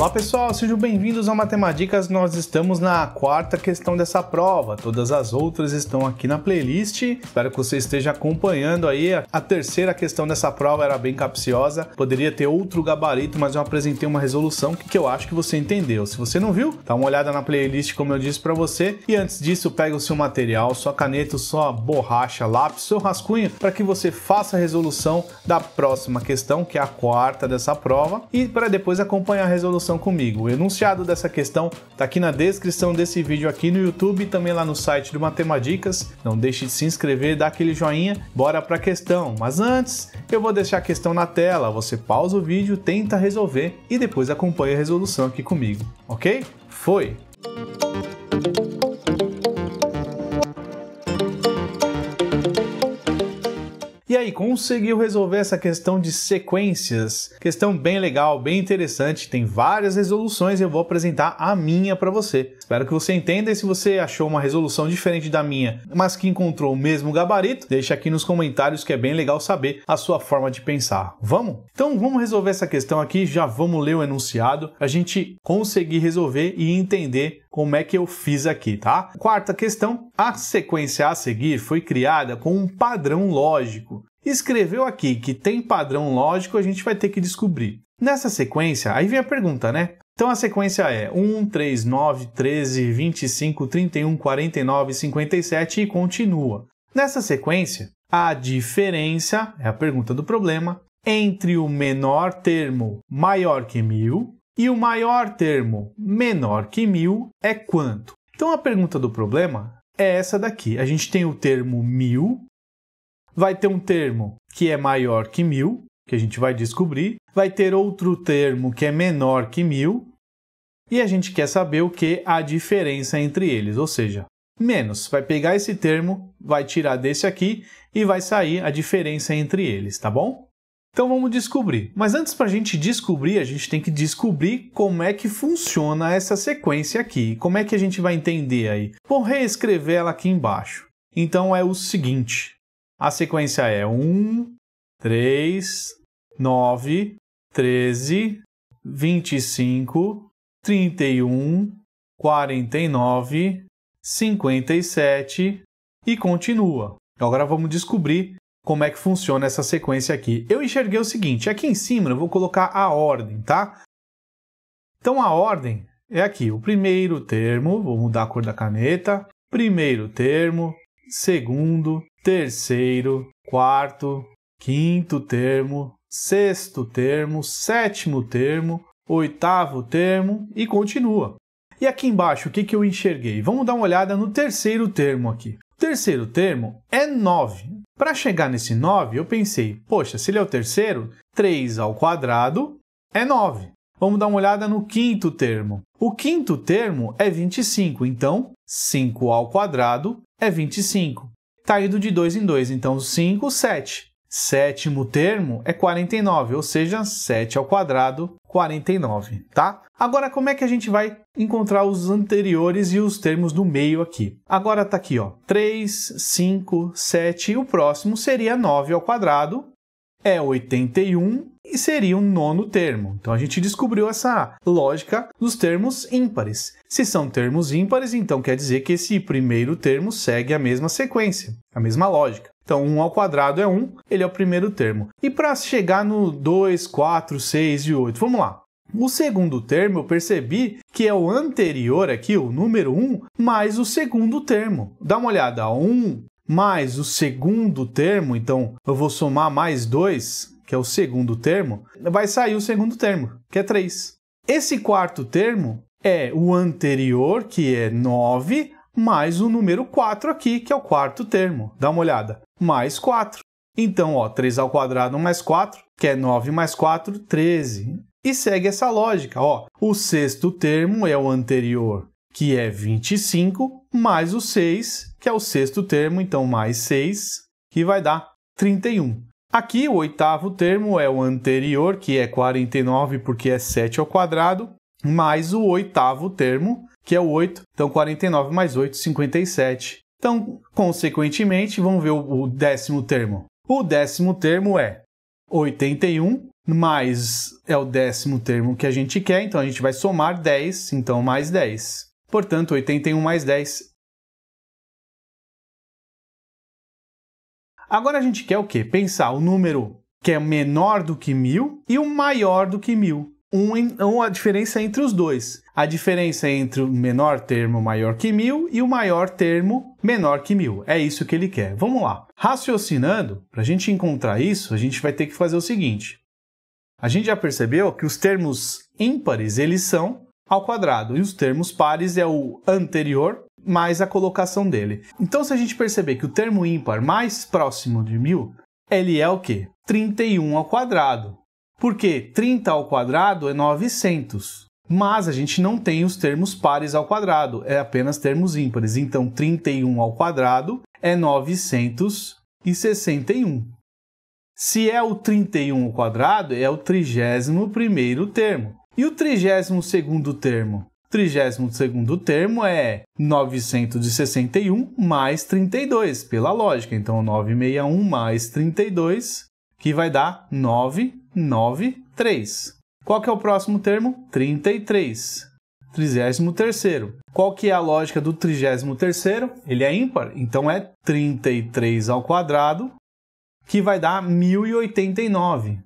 Olá pessoal, sejam bem-vindos ao Matemáticas. Nós estamos na quarta questão dessa prova. Todas as outras estão aqui na playlist. Espero que você esteja acompanhando aí. A terceira questão dessa prova era bem capciosa. Poderia ter outro gabarito, mas eu apresentei uma resolução que eu acho que você entendeu. Se você não viu, dá uma olhada na playlist como eu disse para você. E antes disso, pega o seu material, sua caneta, sua borracha, lápis, seu rascunho para que você faça a resolução da próxima questão, que é a quarta dessa prova, e para depois acompanhar a resolução discussão comigo. O enunciado dessa questão está aqui na descrição desse vídeo aqui no YouTube e também lá no site do Matemadicas. Não deixe de se inscrever, dar aquele joinha, bora para a questão. Mas antes, eu vou deixar a questão na tela, você pausa o vídeo, tenta resolver e depois acompanha a resolução aqui comigo, ok? Foi! conseguiu resolver essa questão de sequências. Questão bem legal, bem interessante, tem várias resoluções e eu vou apresentar a minha para você. Espero que você entenda e se você achou uma resolução diferente da minha, mas que encontrou o mesmo gabarito, deixa aqui nos comentários que é bem legal saber a sua forma de pensar. Vamos? Então vamos resolver essa questão aqui, já vamos ler o enunciado, a gente conseguir resolver e entender como é que eu fiz aqui, tá? Quarta questão, a sequência a seguir foi criada com um padrão lógico. Escreveu aqui que tem padrão lógico, a gente vai ter que descobrir. Nessa sequência, aí vem a pergunta, né? Então a sequência é 1, 3, 9, 13, 25, 31, 49, 57 e continua. Nessa sequência, a diferença, é a pergunta do problema, entre o menor termo maior que 1000 e o maior termo menor que mil é quanto? Então a pergunta do problema é essa daqui. A gente tem o termo mil, vai ter um termo que é maior que mil, que a gente vai descobrir, vai ter outro termo que é menor que mil, e a gente quer saber o que a diferença entre eles, ou seja, menos. Vai pegar esse termo, vai tirar desse aqui e vai sair a diferença entre eles, tá bom? Então vamos descobrir. Mas antes para a gente descobrir, a gente tem que descobrir como é que funciona essa sequência aqui. Como é que a gente vai entender aí? Vou reescrever ela aqui embaixo. Então é o seguinte. A sequência é 1, 3, 9, 13, 25, 31, 49, 57 e continua. Agora vamos descobrir como é que funciona essa sequência aqui. Eu enxerguei o seguinte, aqui em cima eu vou colocar a ordem, tá? Então a ordem é aqui, o primeiro termo, vou mudar a cor da caneta, primeiro termo, segundo, terceiro, quarto, quinto termo, sexto termo, sétimo termo, oitavo termo e continua. E aqui embaixo, o que, que eu enxerguei? Vamos dar uma olhada no terceiro termo aqui. O terceiro termo é 9. Para chegar nesse 9, eu pensei, poxa, se ele é o terceiro, 3 ao quadrado é 9. Vamos dar uma olhada no quinto termo. O quinto termo é 25, então 5 ao quadrado é 25. Está indo de 2 em 2, então 5, 7. Sétimo termo é 49, ou seja, 7 ao quadrado 49, tá? Agora, como é que a gente vai encontrar os anteriores e os termos do meio aqui? Agora tá aqui, ó, 3, 5, 7, e o próximo seria 9 ao quadrado, é 81 e seria um nono termo. Então a gente descobriu essa lógica dos termos ímpares. Se são termos ímpares, então quer dizer que esse primeiro termo segue a mesma sequência, a mesma lógica. Então, 1 ao quadrado é 1, ele é o primeiro termo. E para chegar no 2, 4, 6 e 8, vamos lá. O segundo termo eu percebi que é o anterior aqui, o número 1, mais o segundo termo. Dá uma olhada, 1 mais o segundo termo, então eu vou somar mais 2, que é o segundo termo, vai sair o segundo termo, que é 3. Esse quarto termo é o anterior, que é 9, mais o número 4 aqui, que é o quarto termo. Dá uma olhada. Mais 4. Então, ó, 3 ao quadrado mais 4, que é 9 mais 4, 13. E segue essa lógica. Ó, o sexto termo é o anterior, que é 25, mais o 6, que é o sexto termo, então mais 6, que vai dar 31. Aqui, o oitavo termo é o anterior, que é 49, porque é 7 ao quadrado, mais o oitavo termo, que é o 8. Então, 49 mais 8, 57. Então, consequentemente, vamos ver o décimo termo. O décimo termo é 81 mais é o décimo termo que a gente quer, então a gente vai somar 10, então mais 10. Portanto, 81 mais 10. Agora a gente quer o quê? Pensar o número que é menor do que 1.000 e o maior do que 1.000 um, a diferença é entre os dois. A diferença é entre o menor termo maior que mil e o maior termo menor que mil. É isso que ele quer. Vamos lá. Raciocinando, para a gente encontrar isso, a gente vai ter que fazer o seguinte. A gente já percebeu que os termos ímpares eles são ao quadrado e os termos pares é o anterior mais a colocação dele. Então, se a gente perceber que o termo ímpar mais próximo de mil, ele é o quê? 31 ao quadrado porque 30 ao quadrado é 900. Mas a gente não tem os termos pares ao quadrado, é apenas termos ímpares. Então, 31 ao quadrado é 961. Se é o 31 ao quadrado, é o 31 termo. E o 32 termo? O 32 termo é 961 mais 32, pela lógica. Então, 961 mais 32, que vai dar 9 9, 3. Qual que é o próximo termo? 33. 33. Qual que é a lógica do 33? Ele é ímpar, então é 33 ao quadrado, que vai dar 1089.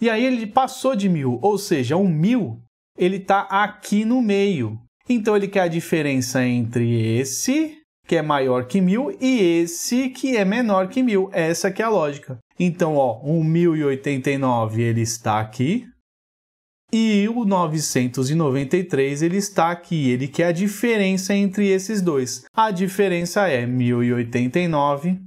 E aí ele passou de 1000, ou seja, o 1000 ele está aqui no meio. Então ele quer a diferença entre esse, que é maior que 1000, e esse que é menor que 1000. Essa que é a lógica. Então, ó, 1089 ele está aqui. E o 993 ele está aqui, ele quer a diferença entre esses dois. A diferença é 1089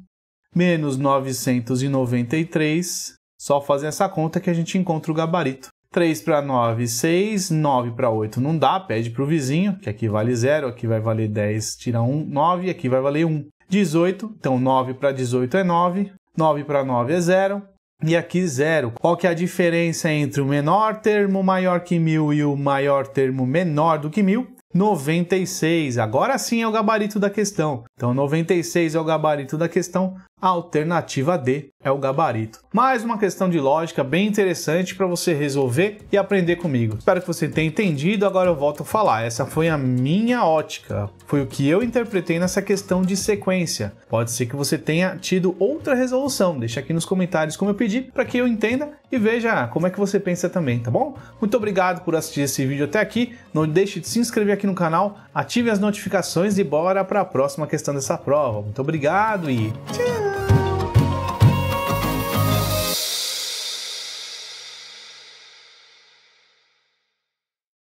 menos 993. Só fazer essa conta que a gente encontra o gabarito. 3 para 9, 6, 9 para 8 não dá, pede para o vizinho, que aqui vale 0, aqui vai valer 10, tira 1, 9, aqui vai valer 1. 18, então 9 para 18 é 9, 9 para 9 é zero. e aqui zero. Qual que é a diferença entre o menor termo maior que 1.000 e o maior termo menor do que 1.000? 96. Agora sim é o gabarito da questão. Então 96 é o gabarito da questão a alternativa D é o gabarito. Mais uma questão de lógica bem interessante para você resolver e aprender comigo. Espero que você tenha entendido, agora eu volto a falar. Essa foi a minha ótica, foi o que eu interpretei nessa questão de sequência. Pode ser que você tenha tido outra resolução. Deixa aqui nos comentários como eu pedi para que eu entenda e veja como é que você pensa também, tá bom? Muito obrigado por assistir esse vídeo até aqui. Não deixe de se inscrever aqui no canal, ative as notificações e bora para a próxima questão dessa prova. Muito obrigado e tchau!